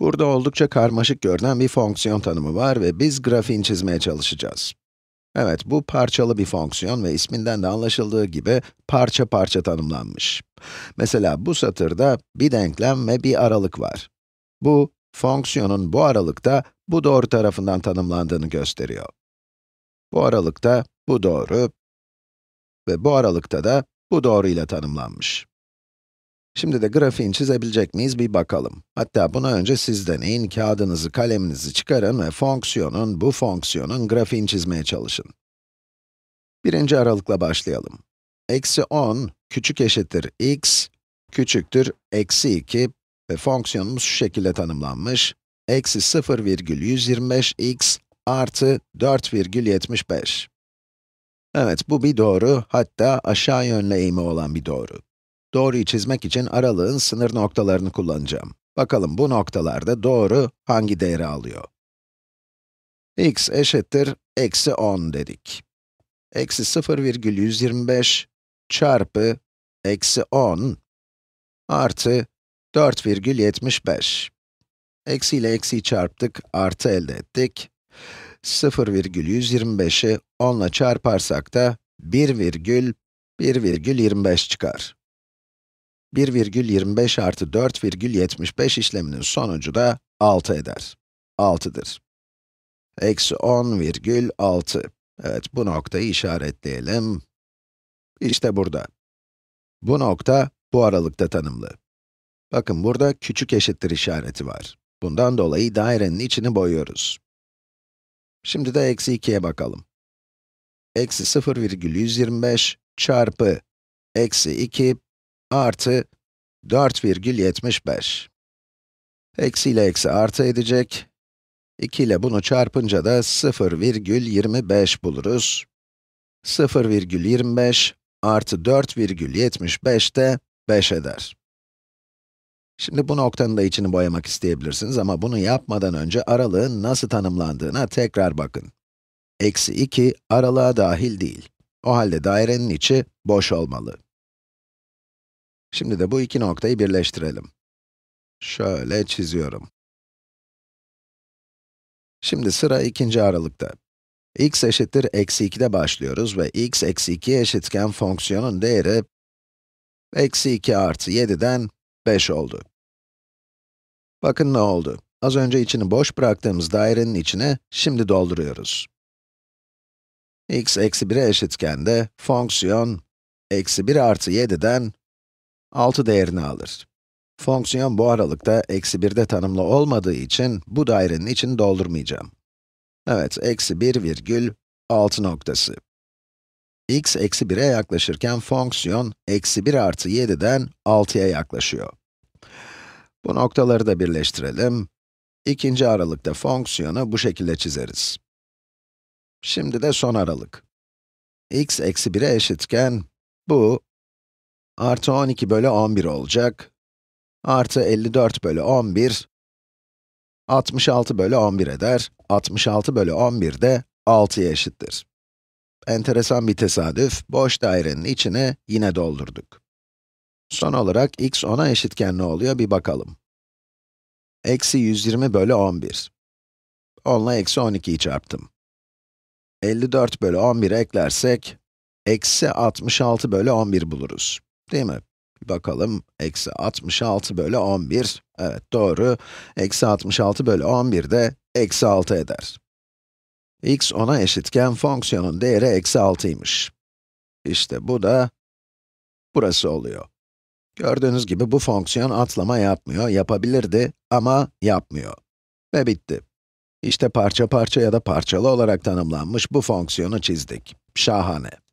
Burada oldukça karmaşık görünen bir fonksiyon tanımı var ve biz grafiğini çizmeye çalışacağız. Evet, bu parçalı bir fonksiyon ve isminden de anlaşıldığı gibi parça parça tanımlanmış. Mesela bu satırda bir denklem ve bir aralık var. Bu, fonksiyonun bu aralıkta bu doğru tarafından tanımlandığını gösteriyor. Bu aralıkta bu doğru ve bu aralıkta da bu doğru ile tanımlanmış. Şimdi de grafiğin çizebilecek miyiz bir bakalım. Hatta buna önce siz deneyin, kağıdınızı, kaleminizi çıkarın ve fonksiyonun, bu fonksiyonun grafiğini çizmeye çalışın. Birinci aralıkla başlayalım. Eksi 10 küçük eşittir x, küçüktür eksi 2 ve fonksiyonumuz şu şekilde tanımlanmış. Eksi 0,125x artı 4,75. Evet, bu bir doğru, hatta aşağı yönlü eğimi olan bir doğru doğruyu çizmek için aralığın sınır noktalarını kullanacağım. Bakalım bu noktalarda doğru hangi değeri alıyor? x eşittir eksi 10 dedik. Eksi 0,125 çarpı eksi 10 artı 4,75. Eksi ile eksiyi çarptık, artı elde ettik. 0,125'i 10 ile çarparsak da 1,1,25 çıkar. 1,25 artı 4,75 işleminin sonucu da 6 eder. 6'dır. Eksi 10,6. Evet, bu noktayı işaretleyelim. İşte burada. Bu nokta, bu aralıkta tanımlı. Bakın burada küçük eşittir işareti var. Bundan dolayı dairenin içini boyuyoruz. Şimdi de eksi 2'ye bakalım. Eksi 0,125 çarpı eksi 2 artı 4,75. Eksi ile eksi artı edecek. 2 ile bunu çarpınca da 0,25 buluruz. 0,25 artı 4,75 de 5 eder. Şimdi bu noktanın da içini boyamak isteyebilirsiniz ama bunu yapmadan önce aralığın nasıl tanımlandığına tekrar bakın. Eksi 2 aralığa dahil değil. O halde dairenin içi boş olmalı. Şimdi de bu iki noktayı birleştirelim. Şöyle çiziyorum. Şimdi sıra ikinci aralıkta. x eşittir eksi 2'de başlıyoruz ve x eksi 2 eşitken fonksiyonun değeri eksi 2 artı 7'den 5 oldu. Bakın ne oldu. Az önce içini boş bıraktığımız dairenin içine şimdi dolduruyoruz. x eksi 1'e eşitken de fonksiyon eksi 1 artı 7'den 6 değerini alır. Fonksiyon bu aralıkta eksi 1'de tanımlı olmadığı için bu dairenin içini doldurmayacağım. Evet, eksi 1 virgül 6 noktası. x eksi 1'e yaklaşırken fonksiyon eksi 1 artı 7'den 6'ya yaklaşıyor. Bu noktaları da birleştirelim. İkinci aralıkta fonksiyonu bu şekilde çizeriz. Şimdi de son aralık. x eksi 1'e eşitken, bu artı 12 bölü 11 olacak. Artı 54 bölü 11, 66 bölü 11 eder. 66 bölü 11 de 6'ya eşittir. Enteresan bir tesadüf, boş dairenin içine yine doldurduk. Son olarak x 10'a eşitken ne oluyor bir bakalım. Eksi 120 bölü 11. 10 ile eksi 12'yi çarptım. 54 bölü 11 eklersek, eksi 66 bölü 11 buluruz. Değil mi? Bir bakalım, eksi 66 bölü 11, evet doğru. Eksi 66 bölü 11 de eksi 6 eder. x 10'a eşitken fonksiyonun değeri eksi 6'ymış. İşte bu da burası oluyor. Gördüğünüz gibi bu fonksiyon atlama yapmıyor, yapabilirdi ama yapmıyor. Ve bitti. İşte parça parça ya da parçalı olarak tanımlanmış bu fonksiyonu çizdik. Şahane.